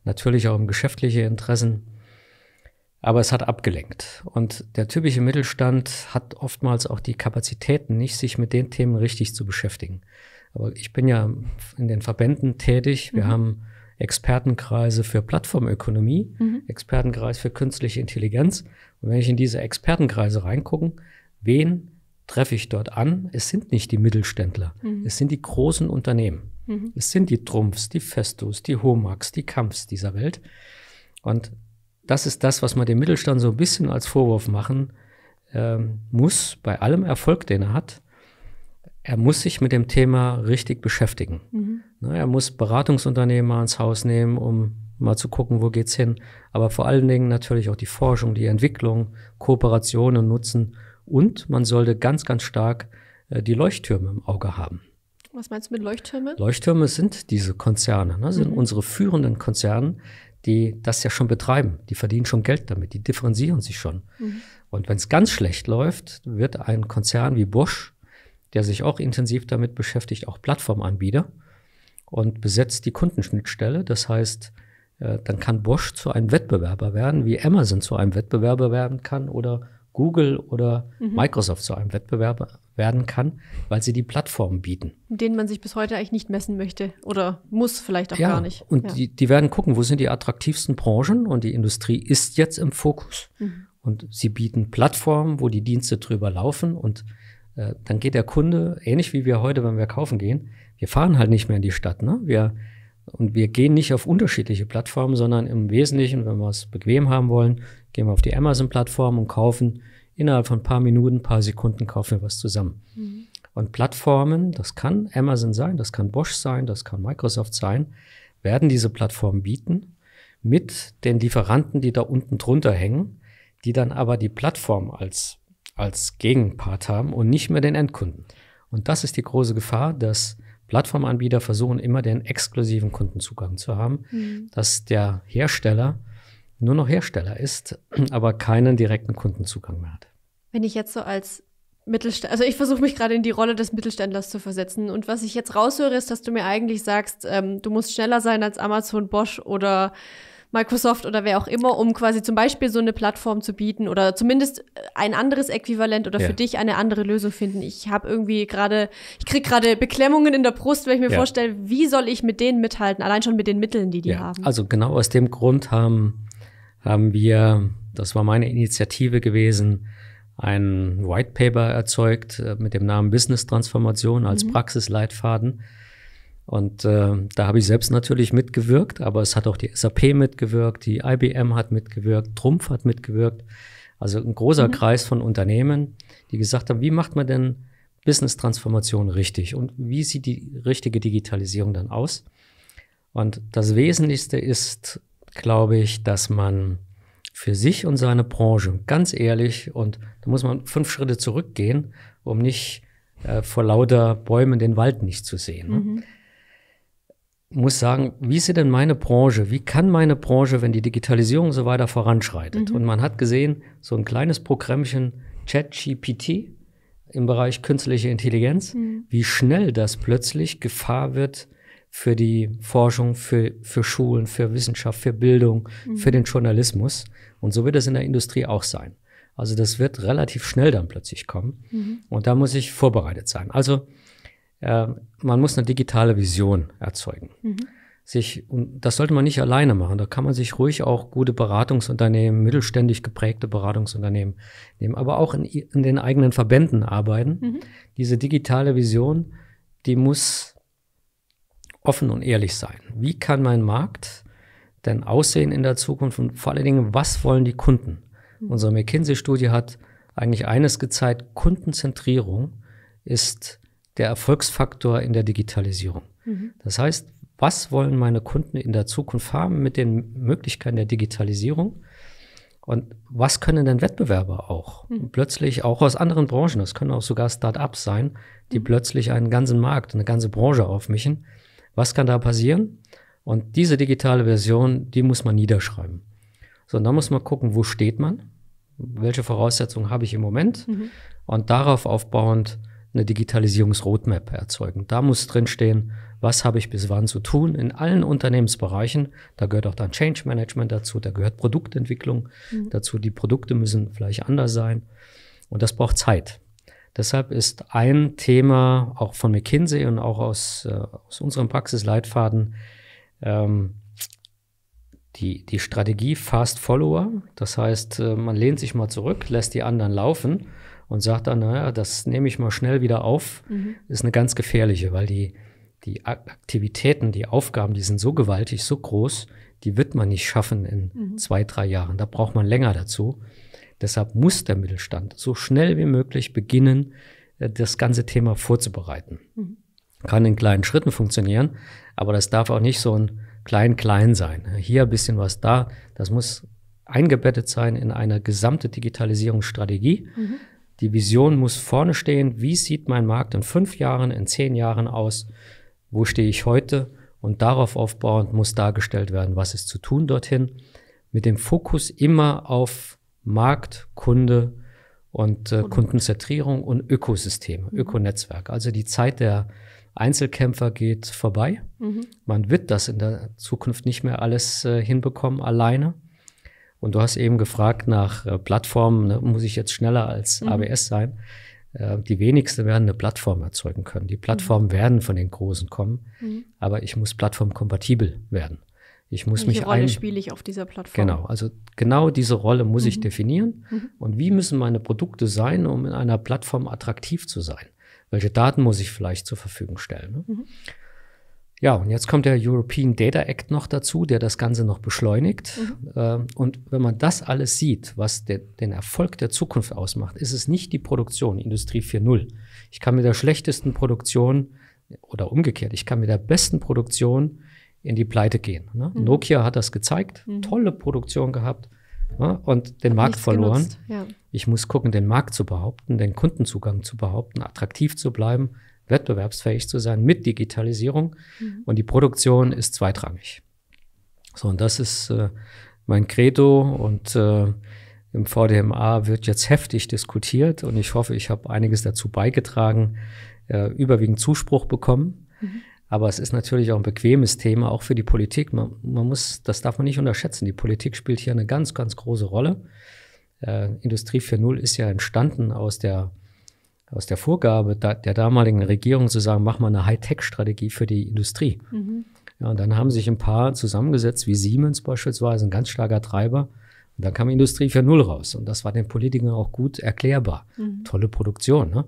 natürlich auch um geschäftliche Interessen. Aber es hat abgelenkt. Und der typische Mittelstand hat oftmals auch die Kapazitäten nicht, sich mit den Themen richtig zu beschäftigen. Aber ich bin ja in den Verbänden tätig. Wir mhm. haben Expertenkreise für Plattformökonomie, mhm. Expertenkreis für künstliche Intelligenz. Und wenn ich in diese Expertenkreise reingucken, wen treffe ich dort an, es sind nicht die Mittelständler, mhm. es sind die großen Unternehmen. Mhm. Es sind die Trumpfs, die Festos, die Homax, die Kampfs dieser Welt. Und das ist das, was man dem Mittelstand so ein bisschen als Vorwurf machen ähm, muss, bei allem Erfolg, den er hat. Er muss sich mit dem Thema richtig beschäftigen. Mhm. Na, ne, er muss Beratungsunternehmer ins Haus nehmen, um mal zu gucken, wo geht's hin. Aber vor allen Dingen natürlich auch die Forschung, die Entwicklung, Kooperationen nutzen, und man sollte ganz, ganz stark äh, die Leuchttürme im Auge haben. Was meinst du mit Leuchttürmen? Leuchttürme sind diese Konzerne, ne? sind mhm. unsere führenden Konzerne, die das ja schon betreiben. Die verdienen schon Geld damit, die differenzieren sich schon. Mhm. Und wenn es ganz schlecht läuft, wird ein Konzern wie Bosch, der sich auch intensiv damit beschäftigt, auch Plattformanbieter und besetzt die Kundenschnittstelle. Das heißt, äh, dann kann Bosch zu einem Wettbewerber werden, wie Amazon zu einem Wettbewerber werden kann oder Google oder mhm. Microsoft zu einem Wettbewerber werden kann, weil sie die Plattformen bieten. Denen man sich bis heute eigentlich nicht messen möchte oder muss vielleicht auch ja, gar nicht. Und ja. die, die werden gucken, wo sind die attraktivsten Branchen und die Industrie ist jetzt im Fokus. Mhm. Und sie bieten Plattformen, wo die Dienste drüber laufen und äh, dann geht der Kunde, ähnlich wie wir heute, wenn wir kaufen gehen, wir fahren halt nicht mehr in die Stadt. Ne? Wir und wir gehen nicht auf unterschiedliche Plattformen, sondern im Wesentlichen, wenn wir es bequem haben wollen, gehen wir auf die Amazon-Plattform und kaufen innerhalb von ein paar Minuten, ein paar Sekunden kaufen wir was zusammen. Mhm. Und Plattformen, das kann Amazon sein, das kann Bosch sein, das kann Microsoft sein, werden diese Plattformen bieten mit den Lieferanten, die da unten drunter hängen, die dann aber die Plattform als, als Gegenpart haben und nicht mehr den Endkunden. Und das ist die große Gefahr, dass Plattformanbieter versuchen immer den exklusiven Kundenzugang zu haben, mhm. dass der Hersteller nur noch Hersteller ist, aber keinen direkten Kundenzugang mehr hat. Wenn ich jetzt so als Mittelständler, also ich versuche mich gerade in die Rolle des Mittelständlers zu versetzen. Und was ich jetzt raushöre, ist, dass du mir eigentlich sagst, ähm, du musst schneller sein als Amazon, Bosch oder Microsoft oder wer auch immer, um quasi zum Beispiel so eine Plattform zu bieten oder zumindest äh, ein anderes Äquivalent oder ja. für dich eine andere Lösung finden. Ich habe irgendwie gerade, ich kriege gerade Beklemmungen in der Brust, wenn ich mir ja. vorstelle, wie soll ich mit denen mithalten, allein schon mit den Mitteln, die die ja. haben. Also genau aus dem Grund haben, haben wir, das war meine Initiative gewesen, ein White Paper erzeugt äh, mit dem Namen Business Transformation als mhm. Praxisleitfaden und äh, da habe ich selbst natürlich mitgewirkt, aber es hat auch die SAP mitgewirkt, die IBM hat mitgewirkt, Trumpf hat mitgewirkt. Also ein großer mhm. Kreis von Unternehmen, die gesagt haben, wie macht man denn Business-Transformation richtig und wie sieht die richtige Digitalisierung dann aus? Und das Wesentlichste ist, glaube ich, dass man für sich und seine Branche ganz ehrlich und da muss man fünf Schritte zurückgehen, um nicht äh, vor lauter Bäumen den Wald nicht zu sehen. Ne? Mhm muss sagen, wie ist denn meine Branche? Wie kann meine Branche, wenn die Digitalisierung so weiter voranschreitet? Mhm. Und man hat gesehen, so ein kleines Programmchen ChatGPT im Bereich künstliche Intelligenz, mhm. wie schnell das plötzlich Gefahr wird für die Forschung, für, für Schulen, für Wissenschaft, für Bildung, mhm. für den Journalismus. Und so wird es in der Industrie auch sein. Also das wird relativ schnell dann plötzlich kommen. Mhm. Und da muss ich vorbereitet sein. Also äh, man muss eine digitale Vision erzeugen. Mhm. Sich, und das sollte man nicht alleine machen. Da kann man sich ruhig auch gute Beratungsunternehmen, mittelständig geprägte Beratungsunternehmen nehmen, aber auch in, in den eigenen Verbänden arbeiten. Mhm. Diese digitale Vision, die muss offen und ehrlich sein. Wie kann mein Markt denn aussehen in der Zukunft und vor allen Dingen, was wollen die Kunden? Mhm. Unsere McKinsey-Studie hat eigentlich eines gezeigt, Kundenzentrierung ist der Erfolgsfaktor in der Digitalisierung. Mhm. Das heißt, was wollen meine Kunden in der Zukunft haben mit den Möglichkeiten der Digitalisierung? Und was können denn Wettbewerber auch? Mhm. Plötzlich auch aus anderen Branchen, das können auch sogar Start-ups sein, die mhm. plötzlich einen ganzen Markt, eine ganze Branche aufmischen. Was kann da passieren? Und diese digitale Version, die muss man niederschreiben. So, und da muss man gucken, wo steht man? Welche Voraussetzungen habe ich im Moment? Mhm. Und darauf aufbauend eine Digitalisierungsroadmap erzeugen. Da muss drinstehen, was habe ich bis wann zu tun in allen Unternehmensbereichen. Da gehört auch dann Change Management dazu, da gehört Produktentwicklung mhm. dazu. Die Produkte müssen vielleicht anders sein und das braucht Zeit. Deshalb ist ein Thema auch von McKinsey und auch aus, äh, aus unserem Praxisleitfaden ähm, die, die Strategie Fast Follower. Das heißt, äh, man lehnt sich mal zurück, lässt die anderen laufen und sagt dann, naja, das nehme ich mal schnell wieder auf, mhm. ist eine ganz gefährliche, weil die, die Aktivitäten, die Aufgaben, die sind so gewaltig, so groß, die wird man nicht schaffen in mhm. zwei, drei Jahren. Da braucht man länger dazu. Deshalb muss der Mittelstand so schnell wie möglich beginnen, äh, das ganze Thema vorzubereiten. Mhm. Kann in kleinen Schritten funktionieren, aber das darf auch nicht so ein Klein-Klein sein. Hier ein bisschen was da. Das muss eingebettet sein in eine gesamte Digitalisierungsstrategie. Mhm. Die Vision muss vorne stehen. Wie sieht mein Markt in fünf Jahren, in zehn Jahren aus? Wo stehe ich heute? Und darauf aufbauend muss dargestellt werden, was ist zu tun dorthin. Mit dem Fokus immer auf Markt, Kunde und äh, Kundenzentrierung und Ökosysteme, mhm. Ökonetzwerk. Also die Zeit der Einzelkämpfer geht vorbei. Mhm. Man wird das in der Zukunft nicht mehr alles äh, hinbekommen alleine. Und du hast eben gefragt nach äh, Plattformen, ne, muss ich jetzt schneller als mhm. AWS sein? Äh, die wenigsten werden eine Plattform erzeugen können. Die Plattformen mhm. werden von den Großen kommen, mhm. aber ich muss plattformkompatibel werden. Ich muss Welche mich Rolle spiele ich auf dieser Plattform? Genau, also genau diese Rolle muss ich mhm. definieren. Mhm. Und wie müssen meine Produkte sein, um in einer Plattform attraktiv zu sein? Welche Daten muss ich vielleicht zur Verfügung stellen? Ne? Mhm. Ja, und jetzt kommt der European Data Act noch dazu, der das Ganze noch beschleunigt. Mhm. Äh, und wenn man das alles sieht, was den Erfolg der Zukunft ausmacht, ist es nicht die Produktion, Industrie 4.0. Ich kann mit der schlechtesten Produktion oder umgekehrt, ich kann mit der besten Produktion in die Pleite gehen. Ne? Mhm. Nokia hat das gezeigt, mhm. tolle Produktion gehabt ne? und den hat Markt verloren. Ja. Ich muss gucken, den Markt zu behaupten, den Kundenzugang zu behaupten, attraktiv zu bleiben, wettbewerbsfähig zu sein mit Digitalisierung. Mhm. Und die Produktion ist zweitrangig. So, und das ist äh, mein Credo und äh, im VDMA wird jetzt heftig diskutiert und ich hoffe, ich habe einiges dazu beigetragen, äh, überwiegend Zuspruch bekommen. Mhm. Aber es ist natürlich auch ein bequemes Thema, auch für die Politik. Man, man, muss, das darf man nicht unterschätzen. Die Politik spielt hier eine ganz, ganz große Rolle. Äh, Industrie 4.0 ist ja entstanden aus der aus der Vorgabe da, der damaligen Regierung zu sagen, mach mal eine Hightech-Strategie für die Industrie. Mhm. Ja, und dann haben sich ein paar zusammengesetzt, wie Siemens beispielsweise, ein ganz starker Treiber. Und dann kam Industrie für Null raus. Und das war den Politikern auch gut erklärbar. Mhm. Tolle Produktion. Ne?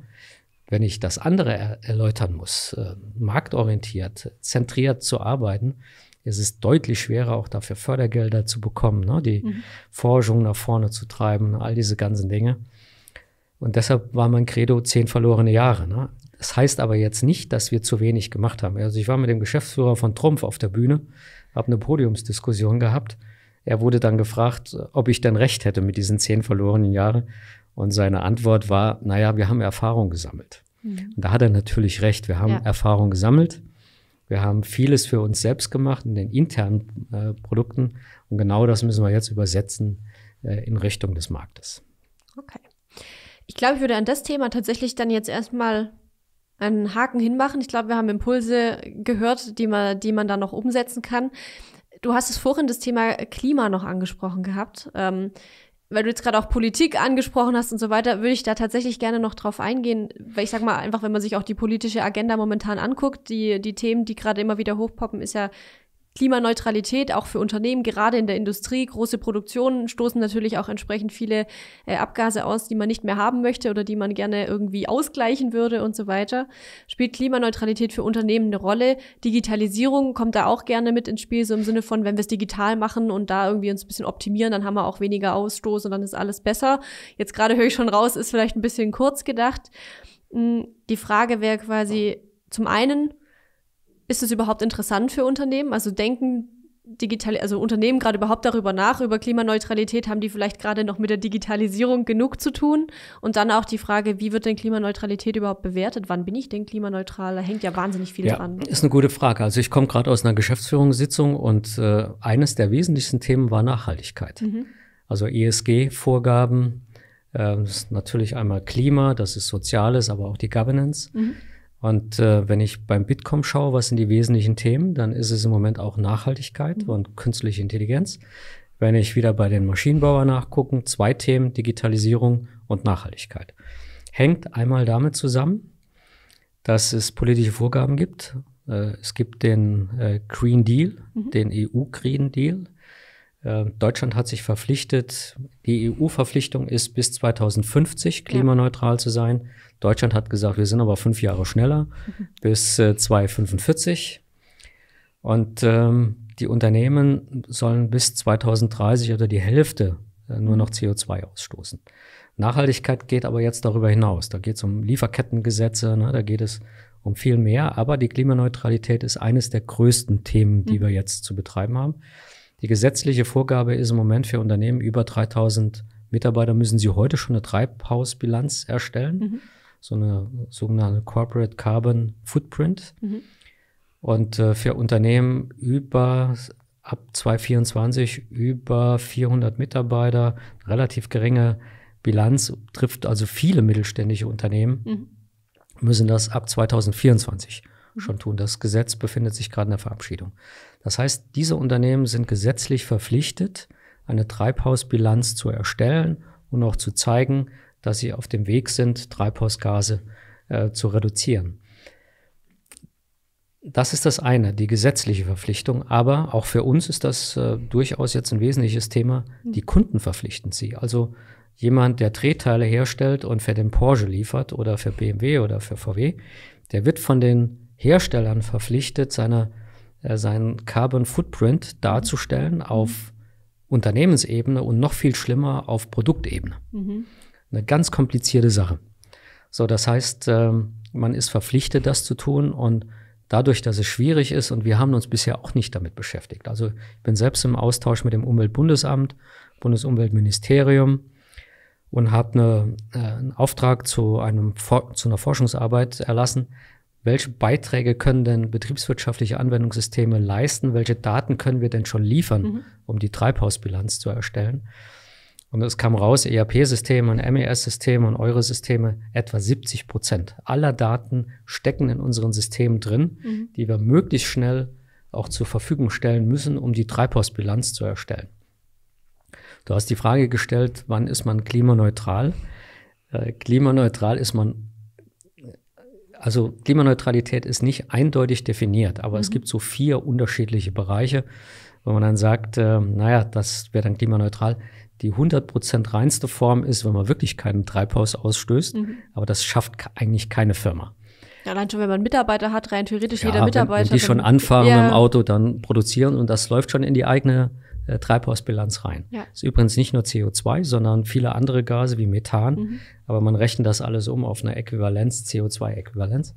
Wenn ich das andere er erläutern muss, äh, marktorientiert, zentriert zu arbeiten, es ist deutlich schwerer, auch dafür Fördergelder zu bekommen, ne? die mhm. Forschung nach vorne zu treiben, all diese ganzen Dinge. Und deshalb war mein Credo zehn verlorene Jahre. Ne? Das heißt aber jetzt nicht, dass wir zu wenig gemacht haben. Also ich war mit dem Geschäftsführer von Trumpf auf der Bühne, habe eine Podiumsdiskussion gehabt. Er wurde dann gefragt, ob ich denn recht hätte mit diesen zehn verlorenen Jahren. Und seine Antwort war, naja, wir haben Erfahrung gesammelt. Mhm. Und da hat er natürlich recht. Wir haben ja. Erfahrung gesammelt. Wir haben vieles für uns selbst gemacht in den internen äh, Produkten. Und genau das müssen wir jetzt übersetzen äh, in Richtung des Marktes. Okay. Ich glaube, ich würde an das Thema tatsächlich dann jetzt erstmal einen Haken hinmachen. Ich glaube, wir haben Impulse gehört, die man, die man dann noch umsetzen kann. Du hast es vorhin das Thema Klima noch angesprochen gehabt. Ähm, weil du jetzt gerade auch Politik angesprochen hast und so weiter, würde ich da tatsächlich gerne noch drauf eingehen, weil ich sag mal einfach, wenn man sich auch die politische Agenda momentan anguckt, die, die Themen, die gerade immer wieder hochpoppen, ist ja Klimaneutralität auch für Unternehmen, gerade in der Industrie. Große Produktionen stoßen natürlich auch entsprechend viele äh, Abgase aus, die man nicht mehr haben möchte oder die man gerne irgendwie ausgleichen würde und so weiter. Spielt Klimaneutralität für Unternehmen eine Rolle? Digitalisierung kommt da auch gerne mit ins Spiel, so im Sinne von, wenn wir es digital machen und da irgendwie uns ein bisschen optimieren, dann haben wir auch weniger Ausstoß und dann ist alles besser. Jetzt gerade höre ich schon raus, ist vielleicht ein bisschen kurz gedacht. Hm, die Frage wäre quasi zum einen, ist es überhaupt interessant für Unternehmen? Also denken digital, also Unternehmen gerade überhaupt darüber nach, über Klimaneutralität, haben die vielleicht gerade noch mit der Digitalisierung genug zu tun? Und dann auch die Frage, wie wird denn Klimaneutralität überhaupt bewertet? Wann bin ich denn klimaneutral? Da hängt ja wahnsinnig viel ja, dran. Ist eine gute Frage. Also ich komme gerade aus einer Geschäftsführungssitzung und äh, eines der wesentlichsten Themen war Nachhaltigkeit. Mhm. Also ESG-Vorgaben, äh, das ist natürlich einmal Klima, das ist Soziales, aber auch die Governance. Mhm. Und äh, wenn ich beim Bitkom schaue, was sind die wesentlichen Themen, dann ist es im Moment auch Nachhaltigkeit mhm. und künstliche Intelligenz. Wenn ich wieder bei den Maschinenbauern nachgucken, zwei Themen, Digitalisierung und Nachhaltigkeit. Hängt einmal damit zusammen, dass es politische Vorgaben gibt. Äh, es gibt den äh, Green Deal, mhm. den EU-Green Deal. Äh, Deutschland hat sich verpflichtet, die EU-Verpflichtung ist bis 2050 klimaneutral ja. zu sein. Deutschland hat gesagt, wir sind aber fünf Jahre schneller mhm. bis äh, 2045. Und ähm, die Unternehmen sollen bis 2030 oder die Hälfte äh, nur noch CO2 ausstoßen. Nachhaltigkeit geht aber jetzt darüber hinaus. Da geht es um Lieferkettengesetze, ne? da geht es um viel mehr. Aber die Klimaneutralität ist eines der größten Themen, die mhm. wir jetzt zu betreiben haben. Die gesetzliche Vorgabe ist im Moment für Unternehmen über 3000 Mitarbeiter müssen sie heute schon eine Treibhausbilanz erstellen. Mhm so eine sogenannte Corporate Carbon Footprint. Mhm. Und äh, für Unternehmen über ab 2024 über 400 Mitarbeiter, relativ geringe Bilanz, trifft also viele mittelständische Unternehmen, mhm. müssen das ab 2024 mhm. schon tun. Das Gesetz befindet sich gerade in der Verabschiedung. Das heißt, diese Unternehmen sind gesetzlich verpflichtet, eine Treibhausbilanz zu erstellen und auch zu zeigen, dass sie auf dem Weg sind, Treibhausgase äh, zu reduzieren. Das ist das eine, die gesetzliche Verpflichtung. Aber auch für uns ist das äh, durchaus jetzt ein wesentliches Thema. Die mhm. Kunden verpflichten sie. Also jemand, der Drehteile herstellt und für den Porsche liefert oder für BMW oder für VW, der wird von den Herstellern verpflichtet, seine, äh, seinen Carbon Footprint darzustellen mhm. auf Unternehmensebene und noch viel schlimmer auf Produktebene. Mhm. Eine ganz komplizierte Sache. So, das heißt, ähm, man ist verpflichtet, das zu tun und dadurch, dass es schwierig ist und wir haben uns bisher auch nicht damit beschäftigt. Also ich bin selbst im Austausch mit dem Umweltbundesamt, Bundesumweltministerium und habe eine, äh, einen Auftrag zu, einem, zu einer Forschungsarbeit erlassen. Welche Beiträge können denn betriebswirtschaftliche Anwendungssysteme leisten? Welche Daten können wir denn schon liefern, mhm. um die Treibhausbilanz zu erstellen? Und es kam raus, ERP-Systeme und MES-Systeme und eure Systeme, etwa 70 Prozent aller Daten stecken in unseren Systemen drin, mhm. die wir möglichst schnell auch zur Verfügung stellen müssen, um die Treibhausbilanz zu erstellen. Du hast die Frage gestellt, wann ist man klimaneutral? Äh, klimaneutral ist man, also Klimaneutralität ist nicht eindeutig definiert, aber mhm. es gibt so vier unterschiedliche Bereiche, wo man dann sagt, äh, naja, das wäre dann klimaneutral die 100% reinste Form ist, wenn man wirklich keinen Treibhaus ausstößt. Mhm. Aber das schafft eigentlich keine Firma. Ja, Allein schon, wenn man Mitarbeiter hat, rein theoretisch ja, jeder Mitarbeiter. Wenn, wenn die schon anfahren ja. dem Auto, dann produzieren und das läuft schon in die eigene äh, Treibhausbilanz rein. Ja. Das ist übrigens nicht nur CO2, sondern viele andere Gase wie Methan. Mhm. Aber man rechnet das alles um auf eine Äquivalenz, CO2-Äquivalenz.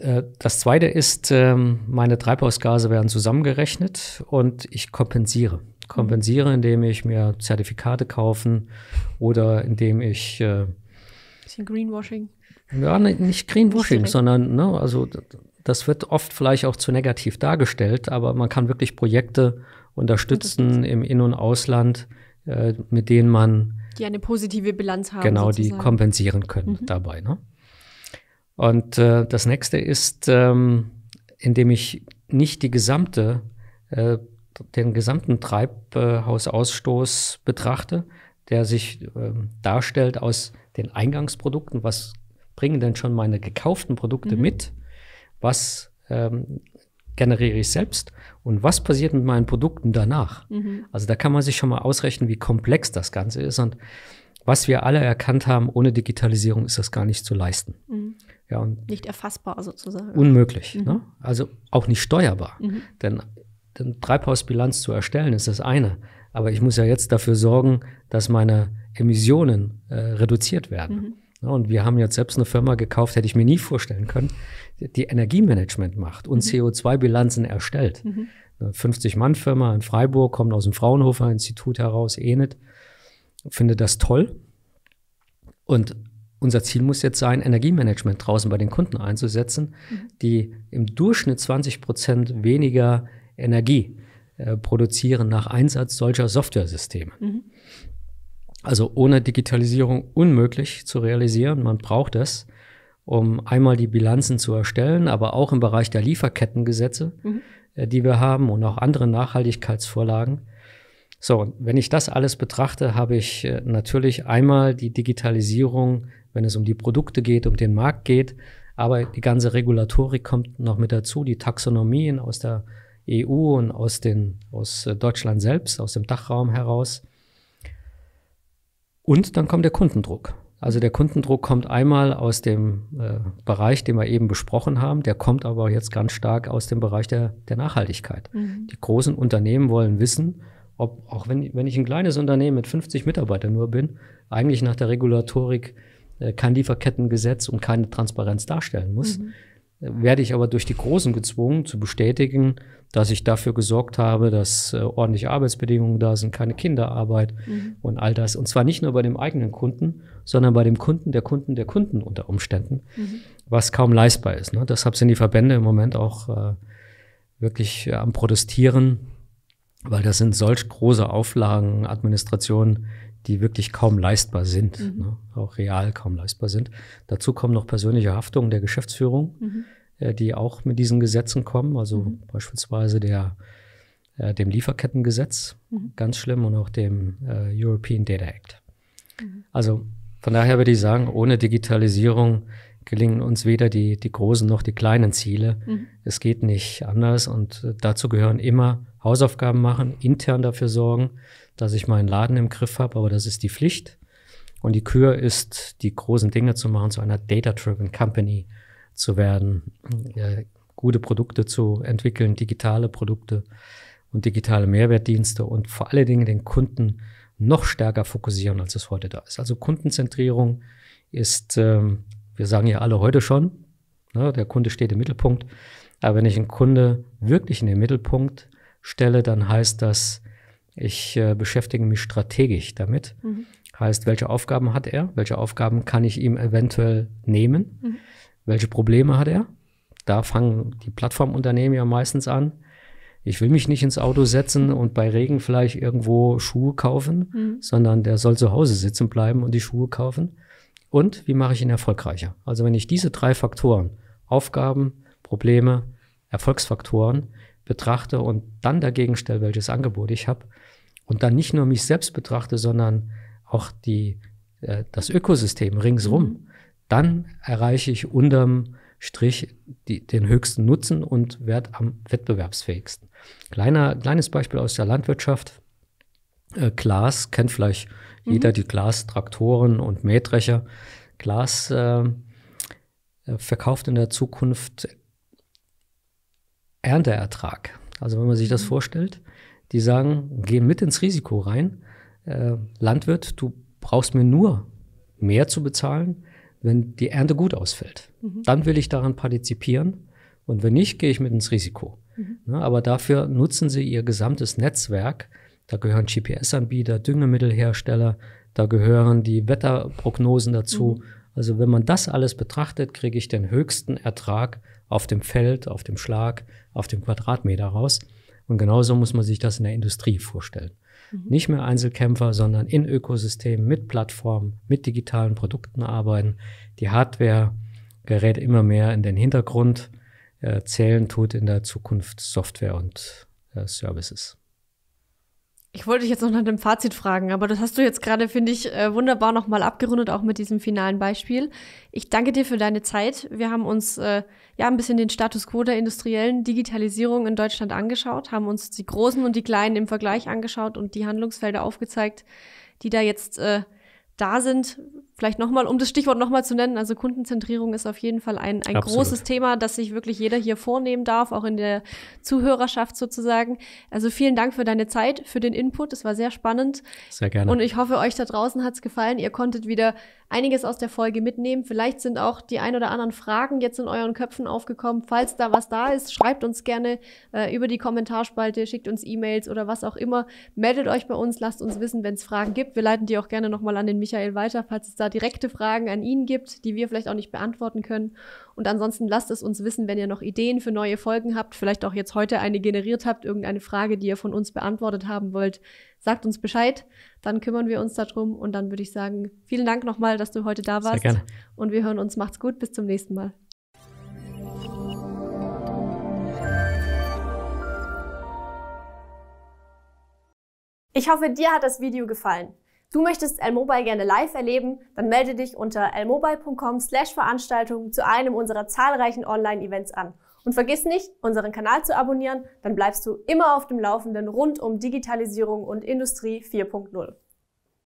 Äh, das zweite ist, ähm, meine Treibhausgase werden zusammengerechnet und ich kompensiere kompensiere, indem ich mir Zertifikate kaufen oder indem ich äh, bisschen Greenwashing. Ja, ne, nicht Greenwashing, nicht sondern ne, also das wird oft vielleicht auch zu negativ dargestellt, aber man kann wirklich Projekte unterstützen im In- und Ausland, äh, mit denen man die eine positive Bilanz haben. Genau, sozusagen. die kompensieren können mhm. dabei. Ne? Und äh, das nächste ist, ähm, indem ich nicht die gesamte äh, den gesamten Treibhausausstoß betrachte, der sich äh, darstellt aus den Eingangsprodukten, was bringen denn schon meine gekauften Produkte mhm. mit, was ähm, generiere ich selbst und was passiert mit meinen Produkten danach. Mhm. Also da kann man sich schon mal ausrechnen, wie komplex das Ganze ist und was wir alle erkannt haben, ohne Digitalisierung ist das gar nicht zu leisten. Mhm. Ja, und nicht erfassbar sozusagen. Unmöglich. Mhm. Ne? Also auch nicht steuerbar. Mhm. Denn eine Treibhausbilanz zu erstellen, ist das eine. Aber ich muss ja jetzt dafür sorgen, dass meine Emissionen äh, reduziert werden. Mhm. und wir haben jetzt selbst eine Firma gekauft, hätte ich mir nie vorstellen können, die Energiemanagement macht und mhm. CO2-Bilanzen erstellt. Mhm. Eine 50-Mann-Firma in Freiburg, kommt aus dem Fraunhofer-Institut heraus, ähnelt, findet das toll. Und unser Ziel muss jetzt sein, Energiemanagement draußen bei den Kunden einzusetzen, mhm. die im Durchschnitt 20 Prozent weniger Energie äh, produzieren nach Einsatz solcher Softwaresysteme. Mhm. Also ohne Digitalisierung unmöglich zu realisieren. Man braucht es, um einmal die Bilanzen zu erstellen, aber auch im Bereich der Lieferkettengesetze, mhm. äh, die wir haben und auch andere Nachhaltigkeitsvorlagen. So, wenn ich das alles betrachte, habe ich äh, natürlich einmal die Digitalisierung, wenn es um die Produkte geht, um den Markt geht, aber die ganze Regulatorik kommt noch mit dazu, die Taxonomien aus der EU und aus, den, aus äh, Deutschland selbst, aus dem Dachraum heraus. Und dann kommt der Kundendruck. Also der Kundendruck kommt einmal aus dem äh, Bereich, den wir eben besprochen haben, der kommt aber jetzt ganz stark aus dem Bereich der, der Nachhaltigkeit. Mhm. Die großen Unternehmen wollen wissen, ob, auch wenn, wenn ich ein kleines Unternehmen mit 50 Mitarbeitern nur bin, eigentlich nach der Regulatorik äh, kein Lieferkettengesetz und keine Transparenz darstellen muss, mhm werde ich aber durch die Großen gezwungen zu bestätigen, dass ich dafür gesorgt habe, dass äh, ordentliche Arbeitsbedingungen da sind, keine Kinderarbeit mhm. und all das. Und zwar nicht nur bei dem eigenen Kunden, sondern bei dem Kunden der Kunden der Kunden unter Umständen, mhm. was kaum leistbar ist. Ne? Deshalb sind die Verbände im Moment auch äh, wirklich äh, am Protestieren, weil das sind solch große Auflagen, Administrationen, die wirklich kaum leistbar sind, mhm. ne? auch real kaum leistbar sind. Dazu kommen noch persönliche Haftungen der Geschäftsführung, mhm. äh, die auch mit diesen Gesetzen kommen, also mhm. beispielsweise der, äh, dem Lieferkettengesetz, mhm. ganz schlimm, und auch dem äh, European Data Act. Mhm. Also von daher würde ich sagen, ohne Digitalisierung gelingen uns weder die, die großen noch die kleinen Ziele. Mhm. Es geht nicht anders und äh, dazu gehören immer Hausaufgaben machen, intern dafür sorgen, dass ich meinen Laden im Griff habe, aber das ist die Pflicht. Und die Kür ist, die großen Dinge zu machen, zu einer Data-Driven Company zu werden, ja, äh, gute Produkte zu entwickeln, digitale Produkte und digitale Mehrwertdienste und vor allen Dingen den Kunden noch stärker fokussieren, als es heute da ist. Also Kundenzentrierung ist, ähm, wir sagen ja alle heute schon, ne, der Kunde steht im Mittelpunkt. Aber wenn ich einen Kunde wirklich in den Mittelpunkt stelle, dann heißt das, ich äh, beschäftige mich strategisch damit. Mhm. Heißt, welche Aufgaben hat er? Welche Aufgaben kann ich ihm eventuell nehmen? Mhm. Welche Probleme hat er? Da fangen die Plattformunternehmen ja meistens an. Ich will mich nicht ins Auto setzen und bei Regen vielleicht irgendwo Schuhe kaufen, mhm. sondern der soll zu Hause sitzen bleiben und die Schuhe kaufen. Und wie mache ich ihn erfolgreicher? Also wenn ich diese drei Faktoren, Aufgaben, Probleme, Erfolgsfaktoren betrachte und dann dagegen stelle, welches Angebot ich habe, und dann nicht nur mich selbst betrachte, sondern auch die, äh, das Ökosystem ringsrum, mhm. dann erreiche ich unterm Strich die, den höchsten Nutzen und werde am wettbewerbsfähigsten. Kleiner, kleines Beispiel aus der Landwirtschaft. Äh, Glas kennt vielleicht mhm. jeder die Glastraktoren und Mähdrescher. Glas äh, äh verkauft in der Zukunft Ernteertrag. Also wenn man sich das mhm. vorstellt, die sagen, geh mit ins Risiko rein. Äh, Landwirt, du brauchst mir nur mehr zu bezahlen, wenn die Ernte gut ausfällt. Mhm. Dann will ich daran partizipieren und wenn nicht, gehe ich mit ins Risiko. Mhm. Ja, ne, aber dafür nutzen sie ihr gesamtes Netzwerk. Da gehören GPS-Anbieter, Düngemittelhersteller, da gehören die Wetterprognosen dazu. Mhm. Also wenn man das alles betrachtet, kriege ich den höchsten Ertrag auf dem Feld, auf dem Schlag, auf dem Quadratmeter raus. Und genauso muss man sich das in der Industrie vorstellen. Mhm. Nicht mehr Einzelkämpfer, sondern in Ökosystemen, mit Plattformen, mit digitalen Produkten arbeiten. Die Hardware gerät immer mehr in den Hintergrund. Äh, zählen tut in der Zukunft Software und äh, Services. Ich wollte dich jetzt noch nach dem Fazit fragen, aber das hast du jetzt gerade, finde ich, äh, wunderbar nochmal abgerundet, auch mit diesem finalen Beispiel. Ich danke dir für deine Zeit. Wir haben uns äh, ja ein bisschen den Status quo der industriellen Digitalisierung in Deutschland angeschaut, haben uns die großen und die kleinen im Vergleich angeschaut und die Handlungsfelder aufgezeigt, die da jetzt äh, da sind. Vielleicht nochmal, um das Stichwort nochmal zu nennen, also Kundenzentrierung ist auf jeden Fall ein, ein großes Thema, das sich wirklich jeder hier vornehmen darf, auch in der Zuhörerschaft sozusagen. Also vielen Dank für deine Zeit, für den Input. Es war sehr spannend. Sehr gerne. Und ich hoffe, euch da draußen hat es gefallen. Ihr konntet wieder einiges aus der Folge mitnehmen. Vielleicht sind auch die ein oder anderen Fragen jetzt in euren Köpfen aufgekommen. Falls da was da ist, schreibt uns gerne äh, über die Kommentarspalte, schickt uns E-Mails oder was auch immer. Meldet euch bei uns, lasst uns wissen, wenn es Fragen gibt. Wir leiten die auch gerne nochmal an den Michael weiter, falls es da direkte Fragen an ihn gibt, die wir vielleicht auch nicht beantworten können. Und ansonsten lasst es uns wissen, wenn ihr noch Ideen für neue Folgen habt, vielleicht auch jetzt heute eine generiert habt, irgendeine Frage, die ihr von uns beantwortet haben wollt, sagt uns Bescheid. Dann kümmern wir uns darum. Und dann würde ich sagen, vielen Dank nochmal, dass du heute da warst. Sehr gerne. Und wir hören uns. Macht's gut. Bis zum nächsten Mal. Ich hoffe, dir hat das Video gefallen. Du möchtest L-Mobile gerne live erleben? Dann melde dich unter lmobile.com slash Veranstaltungen zu einem unserer zahlreichen Online-Events an. Und vergiss nicht, unseren Kanal zu abonnieren, dann bleibst du immer auf dem Laufenden rund um Digitalisierung und Industrie 4.0.